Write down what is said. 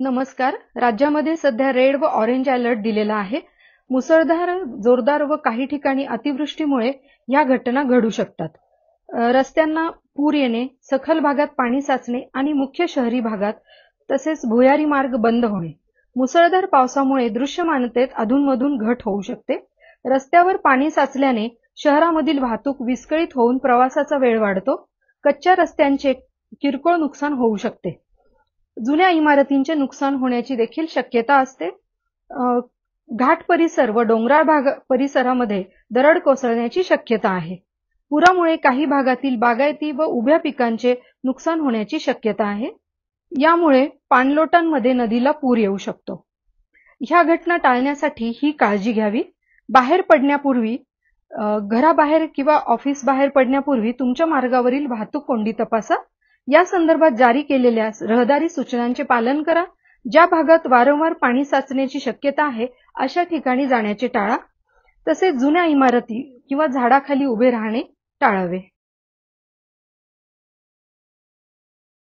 नमस्कार राज्यामध्ये सध्या रेड व ऑरेंज अलर्ट दिलेला आहे मुसळधार जोरदार व काही ठिकाणी अतिवृष्टीमुळे या घटना घडू शकतात रस्त्यांना पूर येणे सखल भागात पाणी साचणे आणि मुख्य शहरी भागात तसेच भुयारी मार्ग बंद होणे मुसळधार पावसामुळे दृश्यमानतेत अधूनमधून घट होऊ शकते रस्त्यावर पाणी साचल्याने शहरामधील वाहतूक विस्कळीत होऊन प्रवासाचा वेळ वाढतो कच्च्या रस्त्यांचे किरकोळ नुकसान होऊ शकते जुन्या इमारतींचे नुकसान होण्याची देखील शक्यता असते घाट परिसर व डोंगराळ भाग परिसरामध्ये दरड कोसळण्याची शक्यता आहे पुरामुळे काही भागातील बागायती व उभ्या पिकांचे नुकसान होण्याची शक्यता आहे यामुळे पाणलोटांमध्ये नदीला पूर येऊ शकतो ह्या घटना टाळण्यासाठी ही काळजी घ्यावी बाहेर पडण्यापूर्वी घराबाहेर किंवा ऑफिस बाहेर पडण्यापूर्वी तुमच्या मार्गावरील वाहतूक कोंडी तपासा या संदर्भात जारी केलेल्या रहदारी सूचनांचे पालन करा ज्या भागात वारंवार पाणी साचण्याची शक्यता आहे अशा ठिकाणी जाण्याचे टाळा तसेच जुन्या इमारती किंवा झाडाखाली उभे राहणे टाळावे